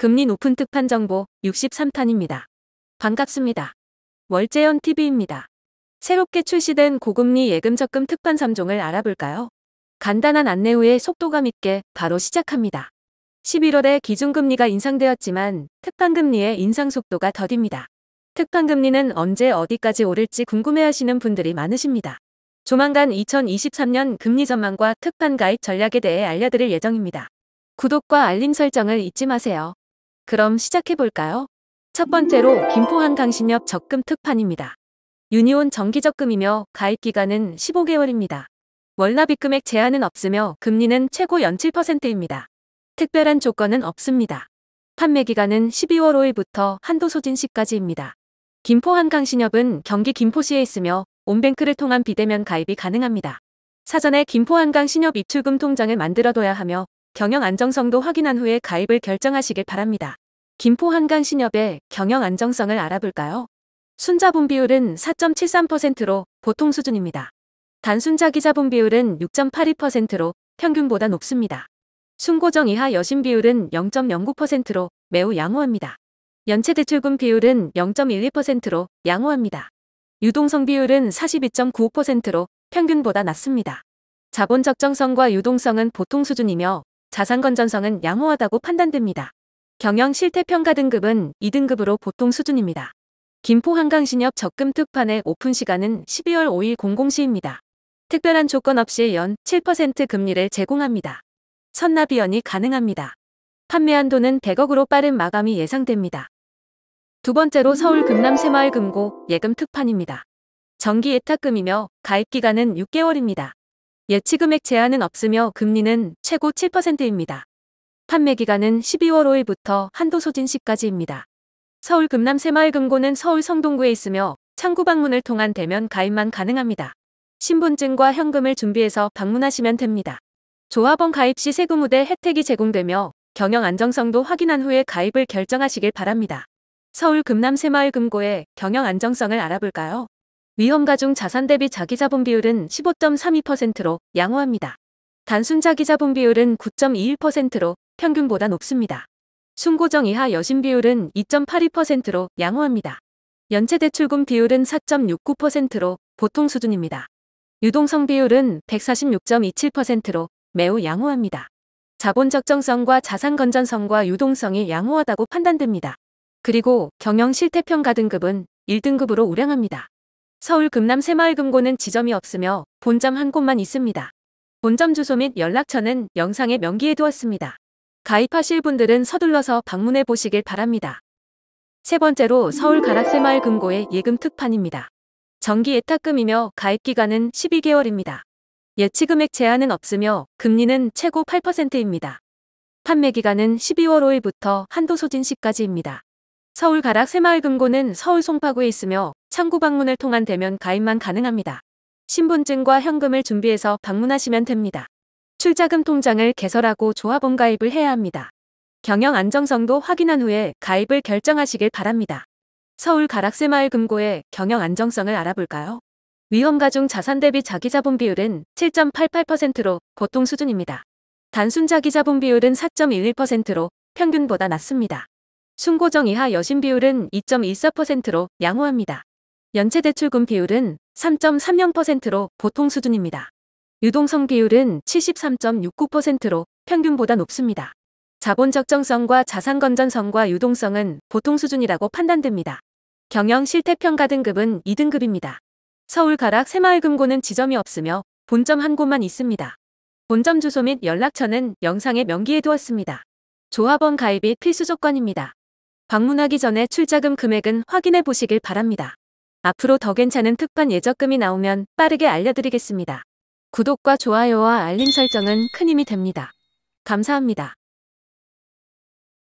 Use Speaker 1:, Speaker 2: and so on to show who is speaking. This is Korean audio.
Speaker 1: 금리 높은 특판 정보 63탄입니다. 반갑습니다. 월재현 TV입니다. 새롭게 출시된 고금리 예금 적금 특판 3종을 알아볼까요? 간단한 안내 후에 속도감 있게 바로 시작합니다. 11월에 기준금리가 인상되었지만 특판금리의 인상 속도가 더딥니다. 특판금리는 언제 어디까지 오를지 궁금해하시는 분들이 많으십니다. 조만간 2023년 금리 전망과 특판 가입 전략에 대해 알려드릴 예정입니다. 구독과 알림 설정을 잊지 마세요. 그럼 시작해볼까요? 첫 번째로 김포한 강신협 적금 특판입니다. 유니온 정기적금이며 가입기간은 15개월입니다. 월납입 금액 제한은 없으며 금리는 최고 연 7%입니다. 특별한 조건은 없습니다. 판매기간은 12월 5일부터 한도 소진 시까지입니다. 김포한강신협은 경기 김포시에 있으며 온뱅크를 통한 비대면 가입이 가능합니다. 사전에 김포한강신협 입출금 통장을 만들어둬야 하며 경영 안정성도 확인한 후에 가입을 결정하시길 바랍니다. 김포 한강신협의 경영 안정성을 알아볼까요? 순자본 비율은 4.73%로 보통 수준입니다. 단순 자기자본 비율은 6.82%로 평균보다 높습니다. 순고정 이하 여신 비율은 0.09%로 매우 양호합니다. 연체 대출금 비율은 0.12%로 양호합니다. 유동성 비율은 42.95%로 평균보다 낮습니다. 자본 적정성과 유동성은 보통 수준이며 자산 건전성은 양호하다고 판단됩니다. 경영 실태 평가 등급은 2등급으로 보통 수준입니다. 김포 한강 신협 적금 특판의 오픈 시간은 12월 5일 00시입니다. 특별한 조건 없이 연 7% 금리를 제공합니다. 선납이연이 가능합니다. 판매 한도는 100억으로 빠른 마감이 예상됩니다. 두 번째로 서울 금남 새마을 금고 예금 특판입니다. 정기 예탁금이며 가입 기간은 6개월입니다. 예치금액 제한은 없으며 금리는 최고 7%입니다. 판매기간은 12월 5일부터 한도 소진 시까지입니다. 서울 금남 새마을금고는 서울 성동구에 있으며 창구 방문을 통한 대면 가입만 가능합니다. 신분증과 현금을 준비해서 방문하시면 됩니다. 조합원 가입 시 세금 우대 혜택이 제공되며 경영 안정성도 확인한 후에 가입을 결정하시길 바랍니다. 서울 금남 새마을금고의 경영 안정성을 알아볼까요? 위험가중 자산 대비 자기자본 비율은 15.32%로 양호합니다. 단순 자기자본 비율은 9.21%로 평균보다 높습니다. 순고정 이하 여신 비율은 2.82%로 양호합니다. 연체 대출금 비율은 4.69%로 보통 수준입니다. 유동성 비율은 146.27%로 매우 양호합니다. 자본 적정성과 자산 건전성과 유동성이 양호하다고 판단됩니다. 그리고 경영 실태평가 등급은 1등급으로 우량합니다. 서울 금남 새마을금고는 지점이 없으며 본점 한 곳만 있습니다. 본점 주소 및 연락처는 영상에 명기해 두었습니다. 가입하실 분들은 서둘러서 방문해 보시길 바랍니다. 세 번째로 서울 가락새마을금고의 예금 특판입니다. 정기 예탁금이며 가입기간은 12개월입니다. 예치금액 제한은 없으며 금리는 최고 8%입니다. 판매기간은 12월 5일부터 한도 소진 시까지입니다. 서울 가락 새마을금고는 서울 송파구에 있으며 창구 방문을 통한 대면 가입만 가능합니다. 신분증과 현금을 준비해서 방문하시면 됩니다. 출자금 통장을 개설하고 조합원 가입을 해야 합니다. 경영 안정성도 확인한 후에 가입을 결정하시길 바랍니다. 서울 가락세마을 금고의 경영 안정성을 알아볼까요? 위험가중 자산 대비 자기자본 비율은 7.88%로 보통 수준입니다. 단순 자기자본 비율은 4.11%로 평균보다 낮습니다. 순고정 이하 여신 비율은 2.14%로 양호합니다. 연체 대출금 비율은 3.30%로 보통 수준입니다. 유동성 비율은 73.69%로 평균보다 높습니다. 자본 적정성과 자산 건전성과 유동성은 보통 수준이라고 판단됩니다. 경영 실태평가 등급은 2등급입니다. 서울 가락 새마을금고는 지점이 없으며 본점 한 곳만 있습니다. 본점 주소 및 연락처는 영상에 명기해두었습니다. 조합원 가입이 필수 조건입니다. 방문하기 전에 출자금 금액은 확인해 보시길 바랍니다. 앞으로 더 괜찮은 특판 예적금이 나오면 빠르게 알려드리겠습니다. 구독과 좋아요와 알림 설정은 큰 힘이 됩니다. 감사합니다.